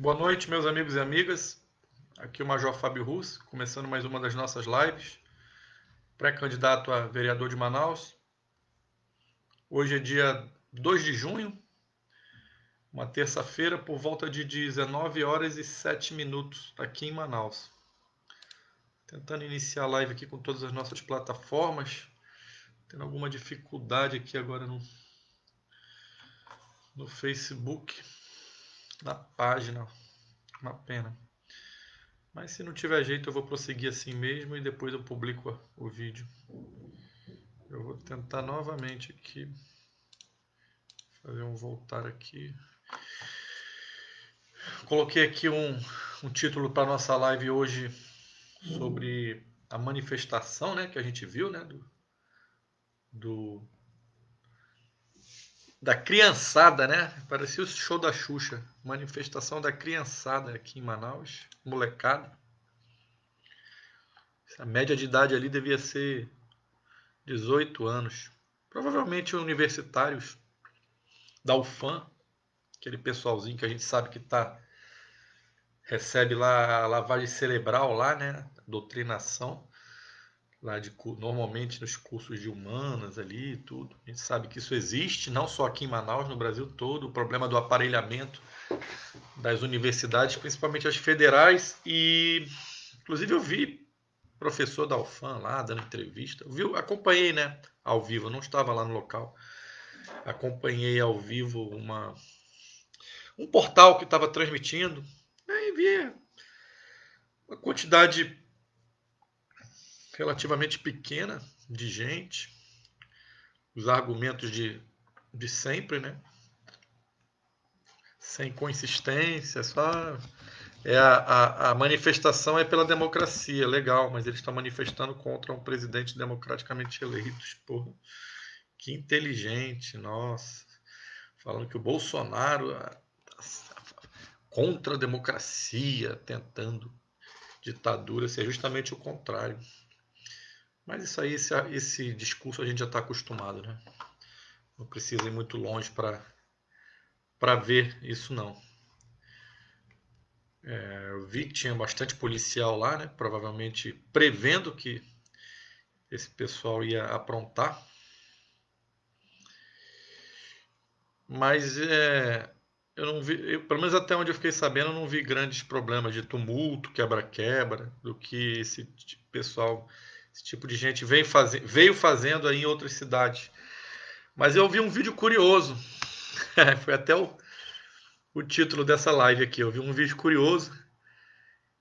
Boa noite, meus amigos e amigas. Aqui é o Major Fábio Russo, começando mais uma das nossas lives. Pré-candidato a vereador de Manaus. Hoje é dia 2 de junho, uma terça-feira, por volta de 19 horas e 7 minutos, aqui em Manaus. Tentando iniciar a live aqui com todas as nossas plataformas. Tendo alguma dificuldade aqui agora no, no Facebook na página. Uma pena. Mas se não tiver jeito, eu vou prosseguir assim mesmo e depois eu publico o vídeo. Eu vou tentar novamente aqui. Fazer um voltar aqui. Coloquei aqui um, um título para nossa live hoje sobre a manifestação né, que a gente viu né, do, do da criançada, né? Parecia o show da Xuxa. Manifestação da criançada aqui em Manaus, molecada. A média de idade ali devia ser 18 anos. Provavelmente universitários da UFAM, aquele pessoalzinho que a gente sabe que tá recebe lá a lavagem cerebral lá, né? Doutrinação lá de, normalmente nos cursos de humanas ali tudo. A gente sabe que isso existe, não só aqui em Manaus, no Brasil todo, o problema do aparelhamento das universidades, principalmente as federais, e inclusive eu vi professor da UFAM lá dando entrevista, viu? Acompanhei, né, ao vivo, eu não estava lá no local. Acompanhei ao vivo uma um portal que estava transmitindo, aí vi a quantidade relativamente pequena de gente, os argumentos de, de sempre, né? Sem consistência, só. É a, a, a manifestação é pela democracia, legal, mas eles estão manifestando contra um presidente democraticamente eleito. Porra, que inteligente, nossa. Falando que o Bolsonaro contra a democracia, tentando ditadura, ser é justamente o contrário. Mas isso aí, esse, esse discurso a gente já está acostumado, né? Não precisa ir muito longe para ver isso, não. É, eu vi que tinha bastante policial lá, né? Provavelmente prevendo que esse pessoal ia aprontar. Mas é, eu não vi, eu, pelo menos até onde eu fiquei sabendo, eu não vi grandes problemas de tumulto, quebra-quebra, do que esse pessoal esse tipo de gente vem faze veio fazendo aí em outras cidades. Mas eu vi um vídeo curioso. Foi até o, o título dessa live aqui. Eu vi um vídeo curioso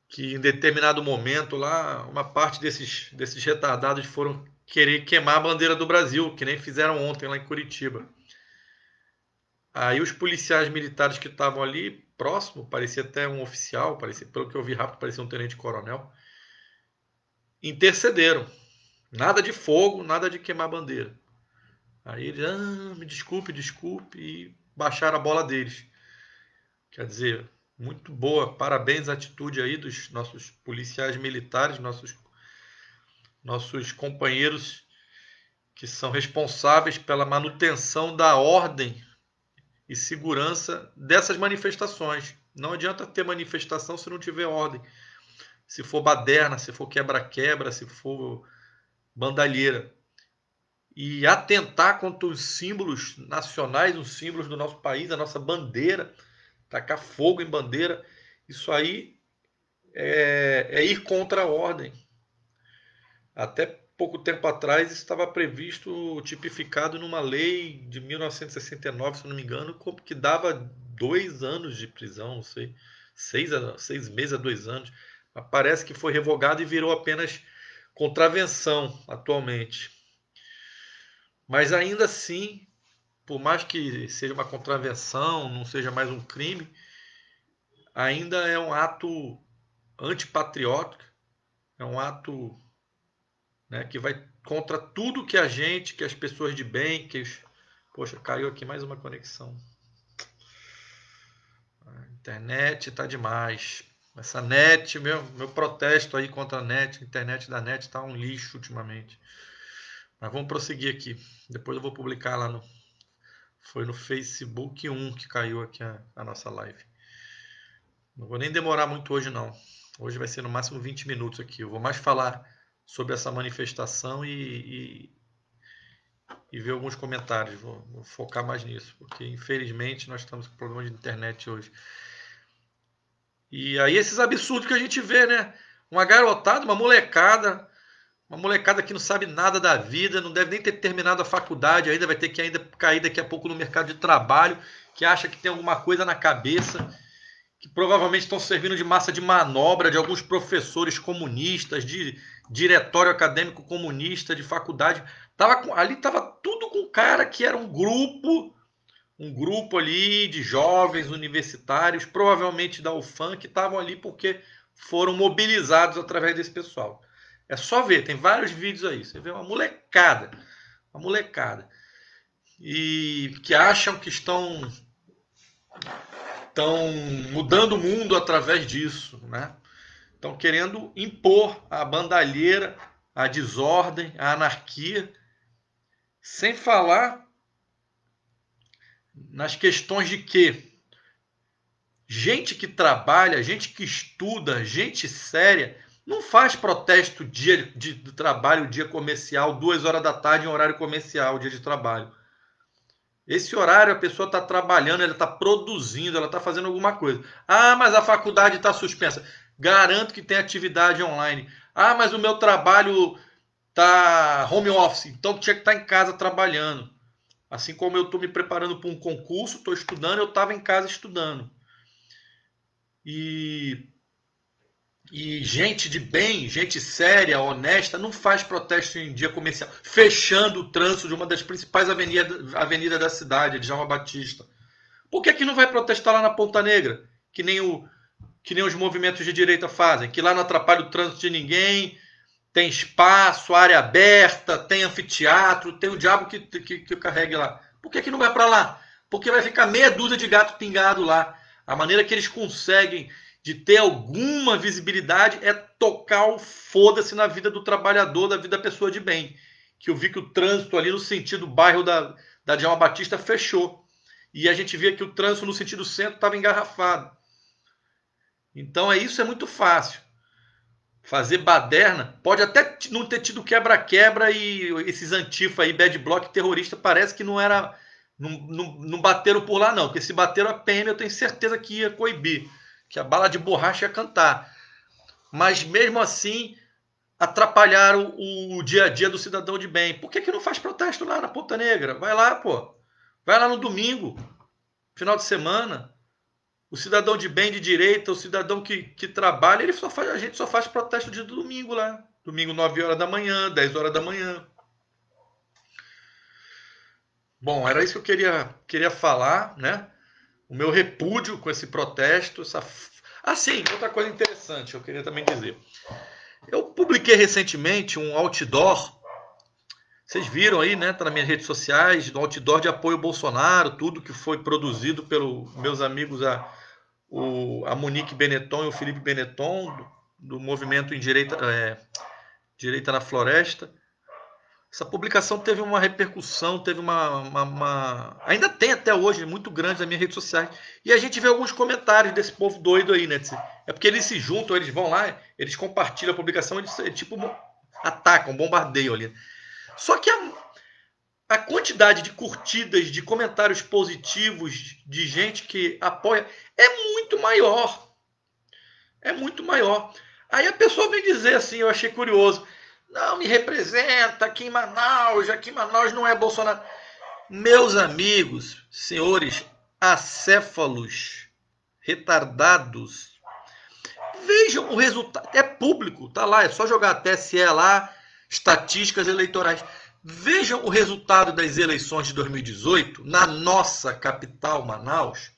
que em determinado momento lá, uma parte desses, desses retardados foram querer queimar a bandeira do Brasil, que nem fizeram ontem lá em Curitiba. Aí os policiais militares que estavam ali próximo, parecia até um oficial, parecia, pelo que eu vi rápido, parecia um tenente coronel intercederam. Nada de fogo, nada de queimar bandeira. Aí eles, ah, me desculpe, desculpe, e baixaram a bola deles. Quer dizer, muito boa, parabéns à atitude aí dos nossos policiais militares, nossos, nossos companheiros que são responsáveis pela manutenção da ordem e segurança dessas manifestações. Não adianta ter manifestação se não tiver ordem se for baderna, se for quebra-quebra, se for bandalheira. E atentar contra os símbolos nacionais, os símbolos do nosso país, a nossa bandeira, tacar fogo em bandeira, isso aí é, é ir contra a ordem. Até pouco tempo atrás estava previsto, tipificado numa lei de 1969, se não me engano, que dava dois anos de prisão, não sei, seis, a, seis meses a dois anos. Parece que foi revogado e virou apenas contravenção atualmente. Mas ainda assim, por mais que seja uma contravenção, não seja mais um crime, ainda é um ato antipatriótico, é um ato né, que vai contra tudo que a gente, que as pessoas de bem, que os... Poxa, caiu aqui mais uma conexão. A internet está demais. Essa net, meu, meu protesto aí contra a net, a internet da net está um lixo ultimamente. Mas vamos prosseguir aqui. Depois eu vou publicar lá no. Foi no Facebook 1 que caiu aqui a, a nossa live. Não vou nem demorar muito hoje, não. Hoje vai ser no máximo 20 minutos aqui. Eu vou mais falar sobre essa manifestação e, e, e ver alguns comentários. Vou, vou focar mais nisso, porque infelizmente nós estamos com problema de internet hoje. E aí esses absurdos que a gente vê, né? Uma garotada, uma molecada, uma molecada que não sabe nada da vida, não deve nem ter terminado a faculdade ainda, vai ter que ainda cair daqui a pouco no mercado de trabalho, que acha que tem alguma coisa na cabeça, que provavelmente estão servindo de massa de manobra de alguns professores comunistas, de diretório acadêmico comunista, de faculdade. Tava com, ali estava tudo com cara que era um grupo um grupo ali de jovens universitários, provavelmente da UFAM, que estavam ali porque foram mobilizados através desse pessoal. É só ver, tem vários vídeos aí. Você vê uma molecada, uma molecada. E que acham que estão, estão mudando o mundo através disso, né? Estão querendo impor a bandalheira, a desordem, a anarquia, sem falar nas questões de que gente que trabalha, gente que estuda, gente séria, não faz protesto dia de, de trabalho, dia comercial, duas horas da tarde em horário comercial, dia de trabalho. Esse horário a pessoa está trabalhando, ela está produzindo, ela está fazendo alguma coisa. Ah, mas a faculdade está suspensa. Garanto que tem atividade online. Ah, mas o meu trabalho está home office, então tinha que estar tá em casa trabalhando. Assim como eu estou me preparando para um concurso, estou estudando, eu estava em casa estudando. E, e gente de bem, gente séria, honesta, não faz protesto em dia comercial, fechando o trânsito de uma das principais avenidas avenida da cidade, de Jama Batista. Por que, que não vai protestar lá na Ponta Negra? Que nem, o, que nem os movimentos de direita fazem, que lá não atrapalha o trânsito de ninguém, tem espaço, área aberta, tem anfiteatro, tem o diabo que, que, que carregue lá. Por que, que não vai para lá? Porque vai ficar meia dúzia de gato pingado lá. A maneira que eles conseguem de ter alguma visibilidade é tocar o foda-se na vida do trabalhador, da vida da pessoa de bem. Que eu vi que o trânsito ali no sentido bairro da, da Djalma Batista fechou. E a gente via que o trânsito no sentido centro estava engarrafado. Então é isso, é muito fácil fazer baderna, pode até não ter tido quebra-quebra e esses antifa aí, bad block terrorista, parece que não era. Não, não, não bateram por lá, não. Porque se bateram a PM, eu tenho certeza que ia coibir. Que a bala de borracha ia cantar. Mas mesmo assim, atrapalharam o, o dia a dia do cidadão de bem. Por que, que não faz protesto lá na Ponta Negra? Vai lá, pô. Vai lá no domingo, final de semana. O cidadão de bem, de direita, o cidadão que, que trabalha, ele só faz, a gente só faz protesto de domingo lá. Domingo, 9 horas da manhã, 10 horas da manhã. Bom, era isso que eu queria, queria falar, né? O meu repúdio com esse protesto, essa. Ah, sim, outra coisa interessante, eu queria também dizer. Eu publiquei recentemente um outdoor vocês viram aí, né? Tá nas minhas redes sociais, no outdoor de apoio Bolsonaro, tudo que foi produzido pelos meus amigos, a, o, a Monique Benetton e o Felipe Benetton, do, do movimento em direita, é, direita na Floresta. Essa publicação teve uma repercussão, teve uma, uma, uma, Ainda tem até hoje, muito grande nas minhas redes sociais. E a gente vê alguns comentários desse povo doido aí, né? É porque eles se juntam, eles vão lá, eles compartilham a publicação, eles, é tipo, atacam, bombardeiam ali. Só que a, a quantidade de curtidas, de comentários positivos, de gente que apoia, é muito maior. É muito maior. Aí a pessoa vem dizer assim, eu achei curioso, não me representa aqui em Manaus, aqui em Manaus não é Bolsonaro. Meus amigos, senhores acéfalos, retardados, vejam o resultado, é público, tá lá, é só jogar a TSE lá, estatísticas eleitorais. Vejam o resultado das eleições de 2018 na nossa capital, Manaus,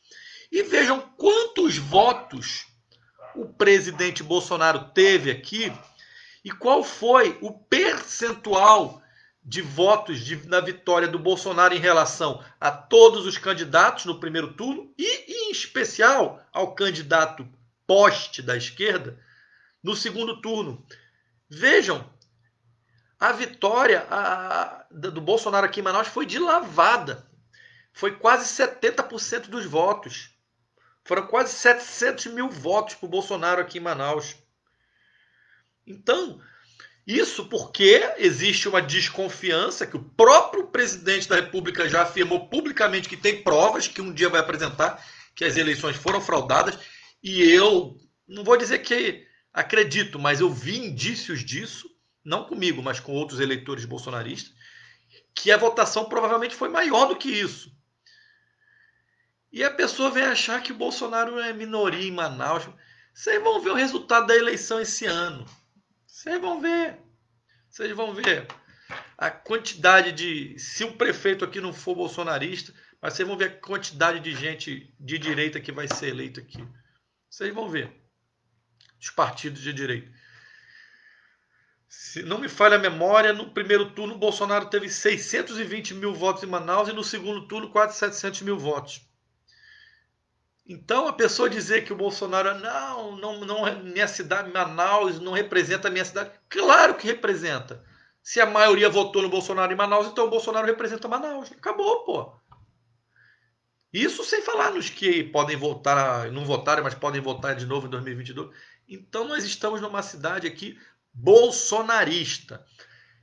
e vejam quantos votos o presidente Bolsonaro teve aqui e qual foi o percentual de votos de, na vitória do Bolsonaro em relação a todos os candidatos no primeiro turno e, em especial, ao candidato poste da esquerda no segundo turno. Vejam a vitória a, a, do Bolsonaro aqui em Manaus foi de lavada. Foi quase 70% dos votos. Foram quase 700 mil votos para o Bolsonaro aqui em Manaus. Então, isso porque existe uma desconfiança que o próprio presidente da República já afirmou publicamente que tem provas que um dia vai apresentar que as eleições foram fraudadas. E eu não vou dizer que acredito, mas eu vi indícios disso não comigo, mas com outros eleitores bolsonaristas, que a votação provavelmente foi maior do que isso. E a pessoa vem achar que o Bolsonaro é minoria em Manaus. Vocês vão ver o resultado da eleição esse ano. Vocês vão ver. Vocês vão ver a quantidade de. Se o prefeito aqui não for bolsonarista, mas vocês vão ver a quantidade de gente de direita que vai ser eleito aqui. Vocês vão ver. Os partidos de direita se não me falha a memória, no primeiro turno Bolsonaro teve 620 mil votos em Manaus e no segundo turno quase 700 mil votos. Então a pessoa dizer que o Bolsonaro não, não, não é minha cidade, Manaus não representa a minha cidade, claro que representa. Se a maioria votou no Bolsonaro em Manaus, então o Bolsonaro representa Manaus. Acabou, pô. Isso sem falar nos que podem votar, não votarem, mas podem votar de novo em 2022. Então nós estamos numa cidade aqui bolsonarista.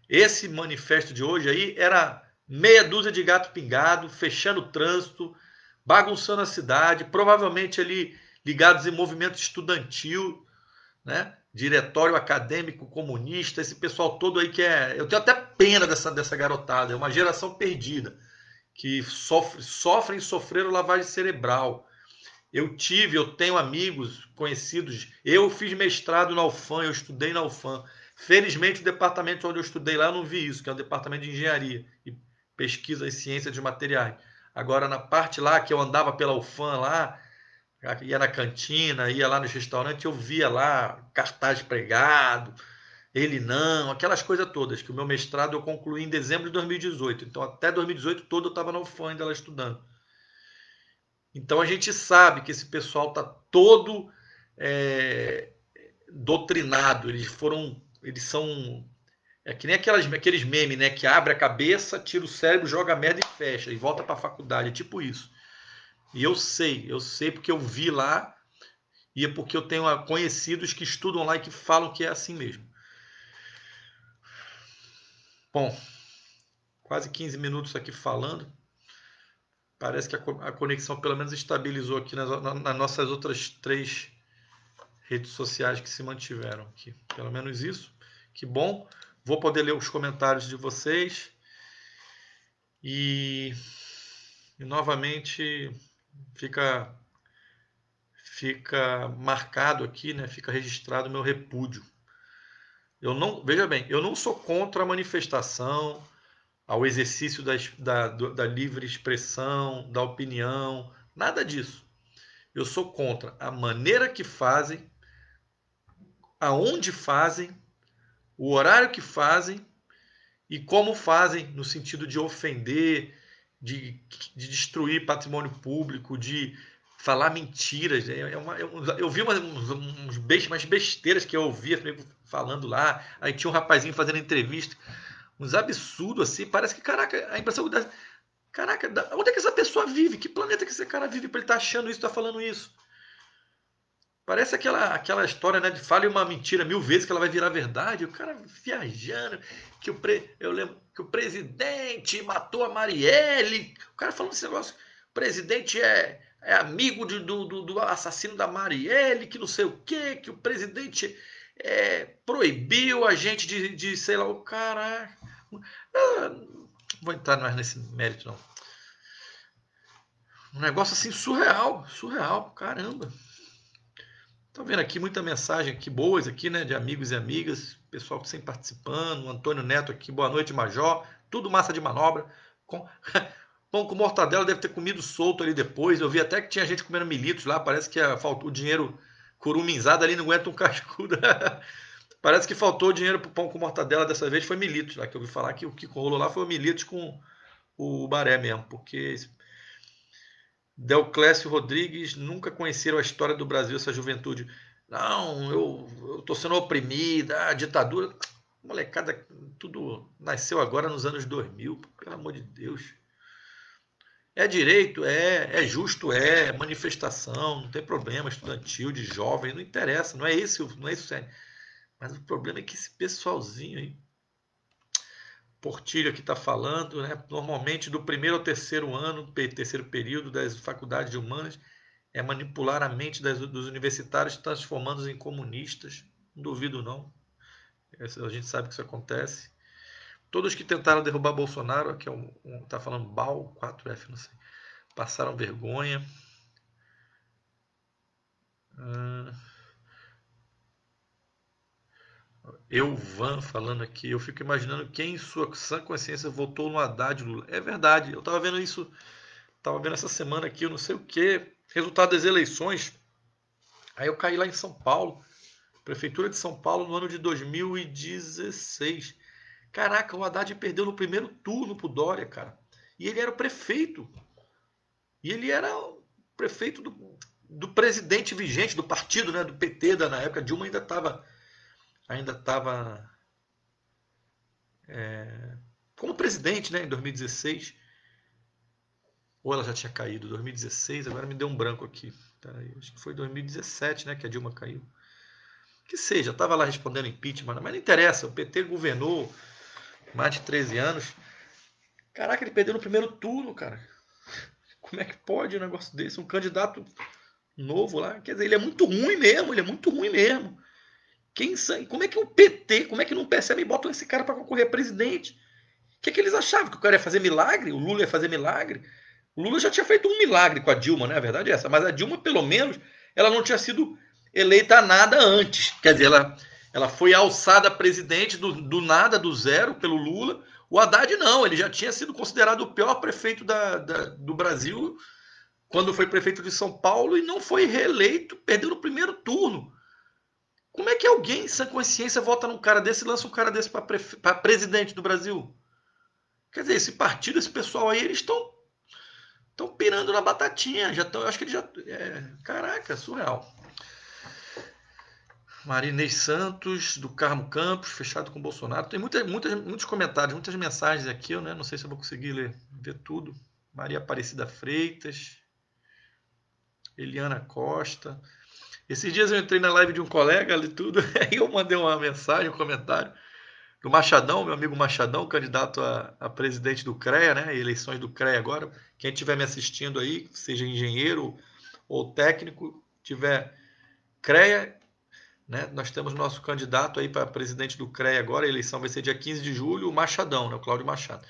Esse manifesto de hoje aí era meia dúzia de gato pingado, fechando o trânsito, bagunçando a cidade, provavelmente ali ligados em movimento estudantil, né? Diretório acadêmico comunista, esse pessoal todo aí que é. Eu tenho até pena dessa, dessa garotada, é uma geração perdida, que sofre, sofre e sofreram lavagem cerebral. Eu tive, eu tenho amigos conhecidos. Eu fiz mestrado na UFAM, eu estudei na UFAM. Felizmente, o departamento onde eu estudei lá eu não vi isso, que é o departamento de engenharia e pesquisa em ciência de materiais. Agora, na parte lá que eu andava pela UFAM lá, ia na cantina, ia lá no restaurante, eu via lá cartaz pregado, ele não, aquelas coisas todas, que o meu mestrado eu concluí em dezembro de 2018. Então, até 2018 todo eu estava na UFAM ainda lá estudando. Então a gente sabe que esse pessoal está todo é, doutrinado, eles foram, eles são é que nem aquelas, aqueles memes, né? Que abre a cabeça, tira o cérebro, joga merda e fecha e volta para a faculdade, é tipo isso. E eu sei, eu sei porque eu vi lá e é porque eu tenho ah, conhecidos que estudam lá e que falam que é assim mesmo. Bom, quase 15 minutos aqui falando. Parece que a, conexão pelo menos estabilizou aqui nas, nas nossas outras três redes sociais que se mantiveram aqui. Pelo menos isso. Que bom. Vou poder ler os comentários de vocês. E, e novamente fica fica marcado aqui, né? Fica registrado o meu repúdio. Eu não, veja bem, eu não sou contra a manifestação, ao exercício da, da, da livre expressão, da opinião, nada disso. Eu sou contra a maneira que fazem, aonde fazem, o horário que fazem e como fazem, no sentido de ofender, de, de destruir patrimônio público, de falar mentiras. É, é uma, eu, eu vi umas, umas besteiras que eu ouvia falando lá. Aí tinha um rapazinho fazendo entrevista uns absurdos assim. Parece que, caraca, a impressão da. Caraca, da, onde é que essa pessoa vive? Que planeta que esse cara vive para ele estar tá achando isso, estar tá falando isso? Parece aquela, aquela história né, de fale uma mentira mil vezes que ela vai virar verdade. O cara viajando, que o pre, eu lembro que o presidente matou a Marielle. O cara falando esse negócio, o presidente é, é amigo de, do, do, do assassino da Marielle, que não sei o quê, que o presidente é, proibiu a gente de, de sei lá, o cara Ah, não vou entrar mais nesse mérito, não. Um negócio assim surreal, surreal, caramba. Tá vendo aqui muita mensagem aqui, boas aqui, né? De amigos e amigas, pessoal que sempre participando. O Antônio Neto aqui, boa noite, Major. Tudo massa de manobra. Com... Pão com mortadela deve ter comido solto ali depois. Eu vi até que tinha gente comendo militos lá. Parece que faltou o dinheiro curumizada ali não aguenta um cascudo. Parece que faltou dinheiro pro pão com mortadela dessa vez, foi Militos lá, que eu ouvi falar que o que rolou lá foi o Militos com o Baré mesmo, porque Delclésio Rodrigues nunca conheceram a história do Brasil, essa juventude. Não, eu, eu tô sendo oprimida, a ah, ditadura. Molecada, tudo nasceu agora nos anos 2000, pelo amor de Deus. É direito, é, é justo, é, é manifestação, não tem problema estudantil, de jovem, não interessa, não é isso, não é isso sério. Mas o problema é que esse pessoalzinho aí, Portilho aqui está falando, né, normalmente do primeiro ao terceiro ano, terceiro período das faculdades de humanas, é manipular a mente das, dos universitários, transformando-os em comunistas. Não duvido, não. A gente sabe que isso acontece. Todos que tentaram derrubar Bolsonaro, que é um, um tá falando BAL 4F, não sei, passaram vergonha. Ah, eu, Van, falando aqui, eu fico imaginando quem em sua sã consciência votou no Haddad Lula. É verdade, eu estava vendo isso, estava vendo essa semana aqui, eu não sei o que, resultado das eleições. Aí eu caí lá em São Paulo, Prefeitura de São Paulo, no ano de 2016. Caraca, o Haddad perdeu no primeiro turno pro Dória, cara. E ele era o prefeito. E ele era o prefeito do, do presidente vigente do partido, né? Do PT da, na época. Dilma ainda estava ainda estava é, como presidente né, em 2016. Ou ela já tinha caído, 2016, agora me deu um branco aqui. Peraí, acho que foi 2017 né, que a Dilma caiu. Que seja, Tava lá respondendo impeachment, mas não interessa, o PT governou, mais de 13 anos. Caraca, ele perdeu no primeiro turno, cara. Como é que pode um negócio desse? Um candidato novo lá. Quer dizer, ele é muito ruim mesmo, ele é muito ruim mesmo. Quem sabe? Como é que o PT, como é que não percebe e botam esse cara para concorrer a presidente? O que, é que eles achavam? Que o cara ia fazer milagre? O Lula ia fazer milagre? O Lula já tinha feito um milagre com a Dilma, né? A verdade é essa. Mas a Dilma, pelo menos, ela não tinha sido eleita a nada antes. Quer dizer, ela ela foi alçada presidente do, do nada, do zero, pelo Lula. O Haddad não, ele já tinha sido considerado o pior prefeito da, da, do Brasil quando foi prefeito de São Paulo e não foi reeleito, perdeu no primeiro turno. Como é que alguém sem consciência vota num cara desse e lança um cara desse para prefe... presidente do Brasil? Quer dizer, esse partido, esse pessoal aí, eles estão estão pirando na batatinha. Já tão, acho que ele já. É, caraca, surreal. Marinês Santos, do Carmo Campos, fechado com Bolsonaro. Tem muitas, muitos comentários, muitas mensagens aqui, eu né? não sei se eu vou conseguir ler, ver tudo. Maria Aparecida Freitas, Eliana Costa. Esses dias eu entrei na live de um colega ali tudo, aí eu mandei uma mensagem, um comentário do Machadão, meu amigo Machadão, candidato a, a presidente do CREA, né? Eleições do CREA agora. Quem estiver me assistindo aí, seja engenheiro ou técnico, tiver CREA né? Nós temos nosso candidato aí para presidente do CREA agora, a eleição vai ser dia 15 de julho, o Machadão, né? o Cláudio Machado.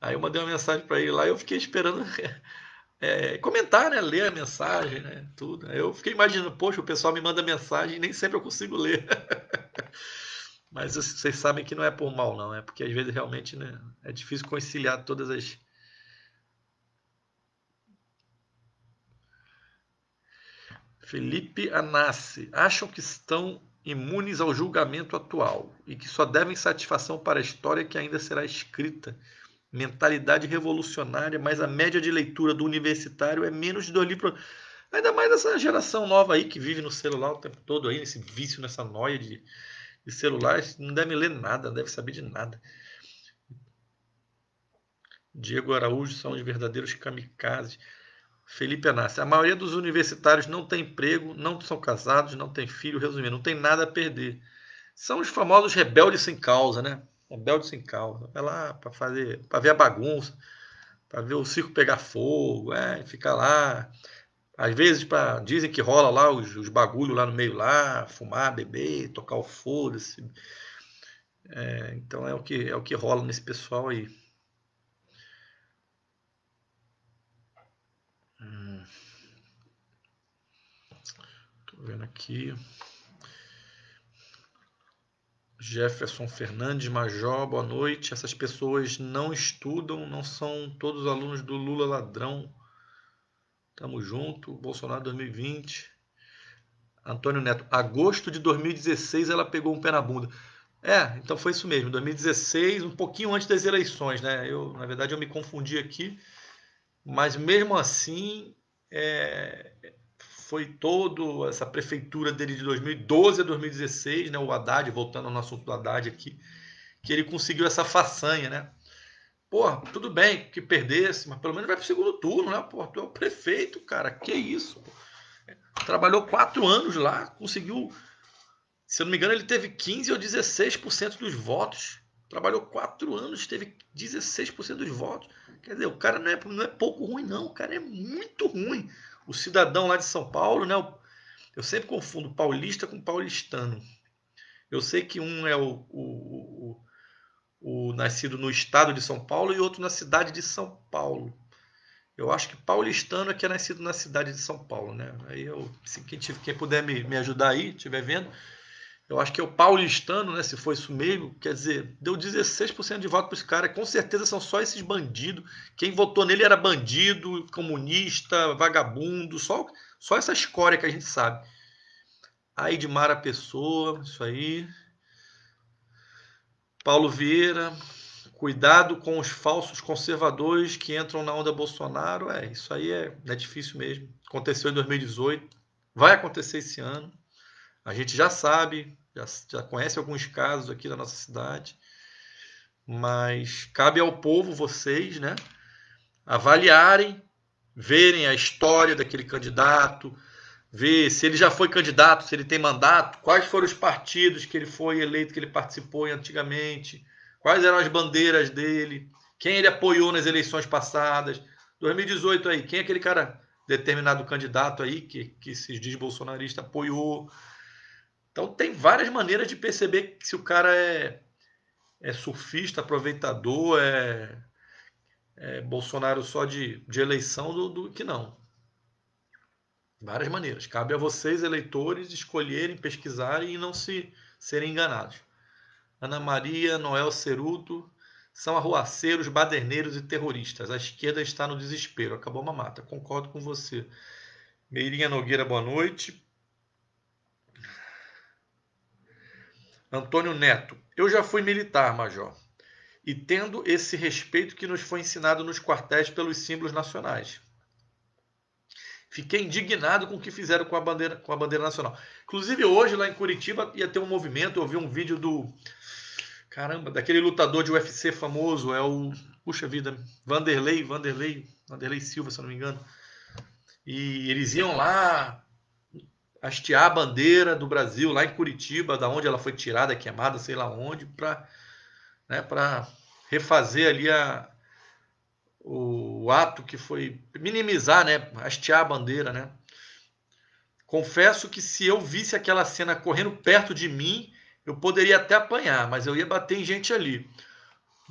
Aí eu mandei uma mensagem para ele lá e eu fiquei esperando é, comentar, né? ler a mensagem, né? tudo. Aí eu fiquei imaginando, poxa, o pessoal me manda mensagem e nem sempre eu consigo ler. Mas vocês sabem que não é por mal, não. É porque às vezes realmente né, é difícil conciliar todas as, Felipe Anassi. Acham que estão imunes ao julgamento atual e que só devem satisfação para a história que ainda será escrita. Mentalidade revolucionária, mas a média de leitura do universitário é menos de dois livros. Ainda mais essa geração nova aí que vive no celular o tempo todo aí, nesse vício, nessa noia de, de não deve ler nada, não deve saber de nada. Diego Araújo são os verdadeiros kamikazes. Felipe Anassi. A maioria dos universitários não tem emprego, não são casados, não tem filho, resumindo, não tem nada a perder. São os famosos rebeldes sem causa, né? Rebeldes sem causa. Vai lá para fazer, para ver a bagunça, para ver o circo pegar fogo, é, ficar lá. Às vezes pra, dizem que rola lá os, os bagulho lá no meio lá, fumar, beber, tocar o foda-se. É, então é o que é o que rola nesse pessoal aí. Hum. vendo aqui. Jefferson Fernandes Major, boa noite. Essas pessoas não estudam, não são todos alunos do Lula ladrão. Tamo junto. Bolsonaro 2020. Antônio Neto, agosto de 2016 ela pegou um pé na bunda. É, então foi isso mesmo, 2016, um pouquinho antes das eleições, né? Eu, na verdade, eu me confundi aqui mas mesmo assim é, foi todo essa prefeitura dele de 2012 a 2016, né, o Haddad, voltando ao assunto do Haddad aqui, que ele conseguiu essa façanha, né? Pô, tudo bem que perdesse, mas pelo menos vai para o segundo turno, né? Pô, tu é o prefeito, cara, que isso? Pô. Trabalhou quatro anos lá, conseguiu, se eu não me engano, ele teve 15 ou 16% dos votos Trabalhou quatro anos, teve 16% dos votos. Quer dizer, o cara não é, não é pouco ruim, não. O cara é muito ruim. O cidadão lá de São Paulo, né? Eu sempre confundo paulista com paulistano. Eu sei que um é o, o, o, o nascido no estado de São Paulo e outro na cidade de São Paulo. Eu acho que paulistano é que é nascido na cidade de São Paulo, né? Aí eu, se quem, quem puder me, me ajudar aí, estiver vendo, eu acho que é o paulistano, né? Se foi isso mesmo, quer dizer, deu 16% de voto para esse cara. Com certeza são só esses bandidos. Quem votou nele era bandido, comunista, vagabundo, só, só essa escória que a gente sabe. Aí de Mara Pessoa, isso aí. Paulo Vieira, cuidado com os falsos conservadores que entram na onda Bolsonaro. É, isso aí é, é difícil mesmo. Aconteceu em 2018, vai acontecer esse ano. A gente já sabe, já, já conhece alguns casos aqui da nossa cidade, mas cabe ao povo, vocês, né, avaliarem, verem a história daquele candidato, ver se ele já foi candidato, se ele tem mandato, quais foram os partidos que ele foi eleito, que ele participou antigamente, quais eram as bandeiras dele, quem ele apoiou nas eleições passadas. 2018 aí, quem é aquele cara, determinado candidato aí que, que se diz bolsonarista apoiou, então tem várias maneiras de perceber se o cara é, é surfista, aproveitador, é, é Bolsonaro só de, de eleição do, do que não. Várias maneiras. Cabe a vocês, eleitores, escolherem, pesquisarem e não se serem enganados. Ana Maria, Noel Ceruto, são arruaceiros, baderneiros e terroristas. A esquerda está no desespero. Acabou uma mata. Concordo com você. Meirinha Nogueira, boa noite. Antônio Neto, eu já fui militar, major, e tendo esse respeito que nos foi ensinado nos quartéis pelos símbolos nacionais. Fiquei indignado com o que fizeram com a bandeira, com a bandeira nacional. Inclusive, hoje, lá em Curitiba, ia ter um movimento. Eu vi um vídeo do. Caramba, daquele lutador de UFC famoso, é o. Puxa vida, Vanderlei, Vanderlei, Vanderlei Silva, se eu não me engano. E eles iam lá hastear a bandeira do Brasil lá em Curitiba, da onde ela foi tirada, queimada, sei lá onde, para né, refazer ali a, o ato que foi minimizar, né, hastear a bandeira, né? Confesso que se eu visse aquela cena correndo perto de mim, eu poderia até apanhar, mas eu ia bater em gente ali.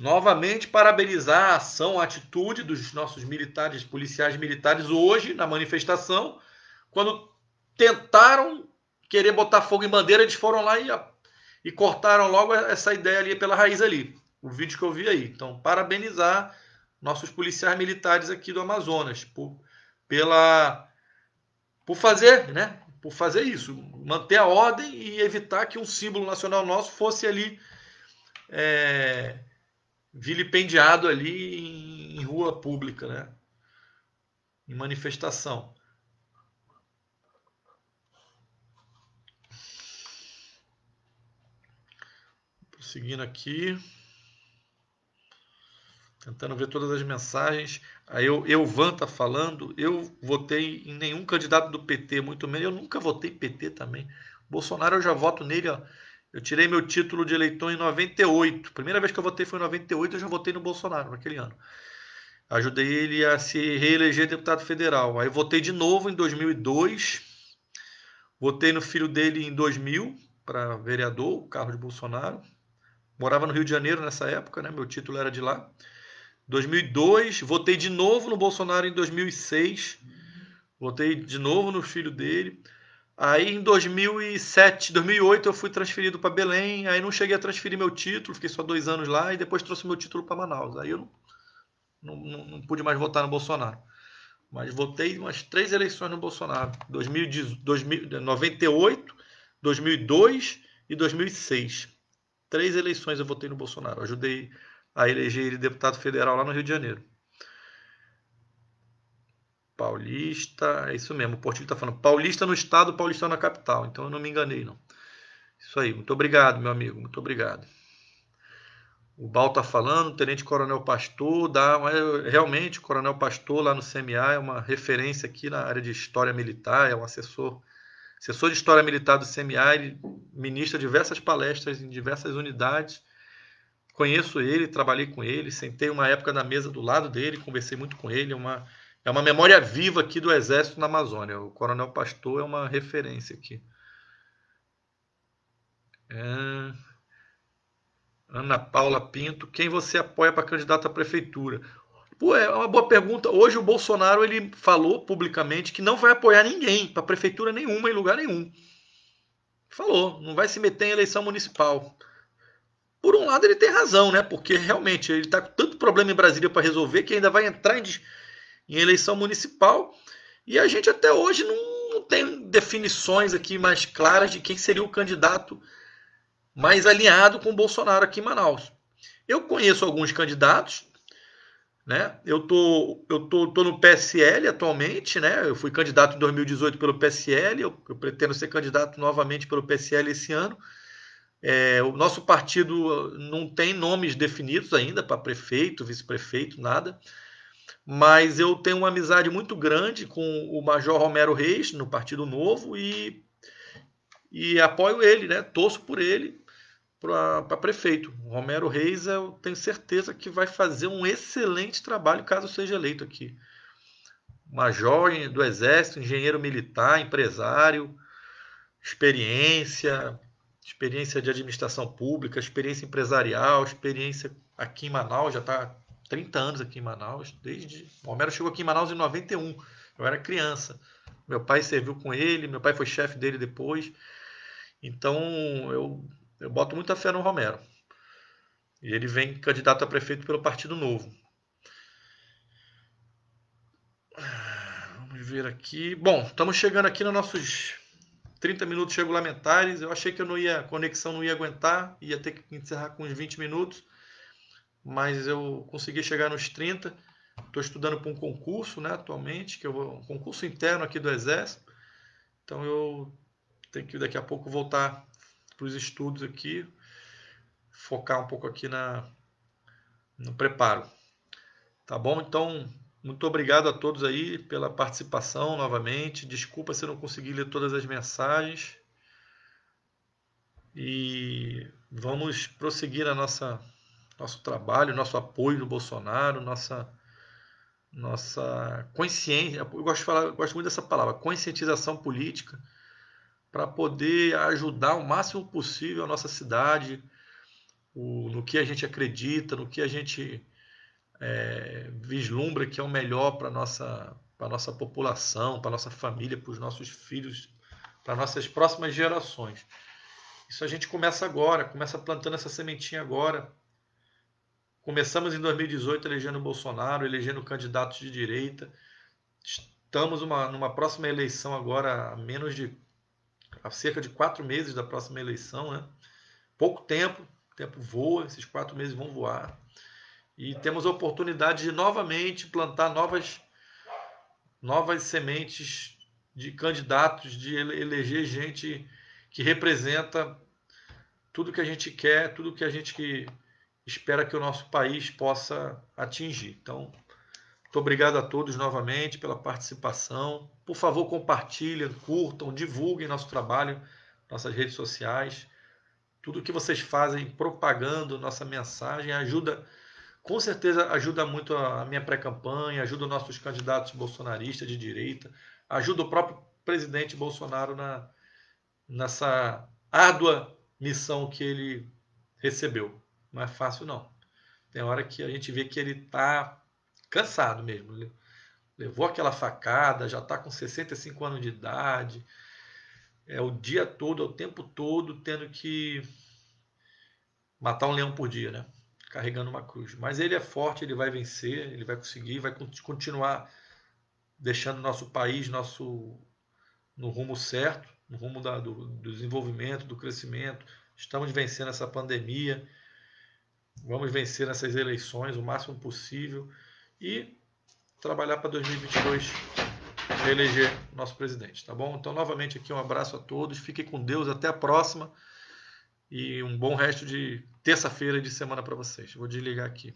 Novamente, parabenizar a ação, a atitude dos nossos militares, policiais militares hoje na manifestação, quando tentaram querer botar fogo em bandeira, eles foram lá e, e cortaram logo essa ideia ali pela raiz ali. O vídeo que eu vi aí. Então, parabenizar nossos policiais militares aqui do Amazonas por, pela, por fazer, né? Por fazer isso, manter a ordem e evitar que um símbolo nacional nosso fosse ali é, vilipendiado ali em, em rua pública, né? Em manifestação. Seguindo aqui. Tentando ver todas as mensagens. Aí eu, eu Van tá falando. Eu votei em nenhum candidato do PT, muito menos. Eu nunca votei PT também. Bolsonaro eu já voto nele, ó. Eu tirei meu título de eleitor em 98. Primeira vez que eu votei foi em 98, eu já votei no Bolsonaro naquele ano. Ajudei ele a se reeleger deputado federal. Aí votei de novo em 2002. Votei no filho dele em 2000 para vereador, o Carlos Bolsonaro. Morava no Rio de Janeiro nessa época, né? Meu título era de lá. 2002, votei de novo no Bolsonaro em 2006. Votei de novo no filho dele. Aí em 2007, 2008 eu fui transferido para Belém. Aí não cheguei a transferir meu título, fiquei só dois anos lá e depois trouxe meu título para Manaus. Aí eu não, não, não, pude mais votar no Bolsonaro mas votei umas três eleições no Bolsonaro: 2000, 2000, 98, 2002 e 2006. Três eleições eu votei no Bolsonaro. Eu ajudei a eleger ele deputado federal lá no Rio de Janeiro. Paulista, é isso mesmo. O Portilho está falando paulista no estado, paulista na capital. Então eu não me enganei, não. Isso aí. Muito obrigado, meu amigo. Muito obrigado. O Bal está falando, Tenente Coronel Pastor, dá, realmente, o Coronel Pastor lá no CMA é uma referência aqui na área de história militar, é um assessor Assessor de História Militar do CMA, ele ministra diversas palestras em diversas unidades. Conheço ele, trabalhei com ele, sentei uma época na mesa do lado dele, conversei muito com ele. É uma, é uma memória viva aqui do Exército na Amazônia. O Coronel Pastor é uma referência aqui. É... Ana Paula Pinto, quem você apoia para candidata à prefeitura? Pô, é uma boa pergunta. Hoje o Bolsonaro ele falou publicamente que não vai apoiar ninguém, para prefeitura nenhuma, em lugar nenhum. Falou, não vai se meter em eleição municipal. Por um lado, ele tem razão, né? Porque realmente ele está com tanto problema em Brasília para resolver que ainda vai entrar em, em, eleição municipal. E a gente até hoje não, não tem definições aqui mais claras de quem seria o candidato mais alinhado com o Bolsonaro aqui em Manaus. Eu conheço alguns candidatos, né? Eu tô, eu tô, tô no PSL atualmente, né? Eu fui candidato em 2018 pelo PSL, eu, eu pretendo ser candidato novamente pelo PSL esse ano. É, o nosso partido ah, não tem nomes definidos ainda para prefeito, vice-prefeito, nada. Mas eu tenho uma amizade muito grande com o Major Romero Reis no Partido Novo e, e apoio ele, né? Torço por ele para prefeito. O Romero Reis, eu tenho certeza que vai fazer um excelente trabalho caso seja eleito aqui. Major do Exército, engenheiro militar, empresário, experiência, experiência de administração pública, experiência empresarial, experiência aqui em Manaus, já está 30 anos aqui em Manaus, desde. O Romero chegou aqui em Manaus em 91, eu era criança. Meu pai serviu com ele, meu pai foi chefe dele depois. Então, eu eu boto muita fé no Romero. E ele vem candidato a prefeito pelo Partido Novo. Vamos ver aqui. Bom, estamos chegando aqui nos nossos 30 minutos regulamentares. Eu achei que eu não ia, a conexão não ia aguentar, ia ter que encerrar com uns 20 minutos, mas eu consegui chegar nos 30. Estou estudando para um concurso, né, atualmente, que eu vou, um concurso interno aqui do Exército. Então eu tenho que daqui a pouco voltar para os estudos aqui, focar um pouco aqui na, no preparo. Tá bom? Então, muito obrigado a todos aí pela participação novamente. Desculpa se eu não consegui ler todas as mensagens. E vamos prosseguir a nossa nosso trabalho, nosso apoio do Bolsonaro, nossa nossa consciência. Eu gosto, de falar, gosto muito dessa palavra, conscientização política para poder ajudar o máximo possível a nossa cidade, o, no que a gente acredita, no que a gente é, vislumbra que é o melhor para a nossa, nossa população, para a nossa família, para os nossos filhos, para nossas próximas gerações. Isso a gente começa agora, começa plantando essa sementinha agora. Começamos em 2018 elegendo Bolsonaro, elegendo candidatos de direita. Estamos uma, numa próxima eleição agora, a menos de há cerca de quatro meses da próxima eleição, né? Pouco tempo, o tempo voa, esses quatro meses vão voar. E temos a oportunidade de novamente plantar novas, novas sementes de candidatos, de eleger gente que representa tudo que a gente quer, tudo que a gente que espera que o nosso país possa atingir. Então, muito obrigado a todos novamente pela participação. Por favor, compartilhem, curtam, divulguem nosso trabalho, nossas redes sociais. Tudo que vocês fazem propagando nossa mensagem ajuda, com certeza ajuda muito a minha pré-campanha, ajuda nossos candidatos bolsonaristas de direita, ajuda o próprio presidente Bolsonaro na, nessa árdua missão que ele recebeu. Não é fácil, não. Tem hora que a gente vê que ele está cansado mesmo. Levou aquela facada, já está com 65 anos de idade, é o dia todo, é o tempo todo, tendo que matar um leão por dia, né? Carregando uma cruz. Mas ele é forte, ele vai vencer, ele vai conseguir, vai continuar deixando nosso país, nosso no rumo certo, no rumo da, do, do desenvolvimento, do crescimento. Estamos vencendo essa pandemia, vamos vencer essas eleições o máximo possível e trabalhar para 2022 reeleger nosso presidente, tá bom? Então, novamente aqui um abraço a todos, fiquem com Deus, até a próxima e um bom resto de terça-feira e de semana para vocês. Vou desligar aqui.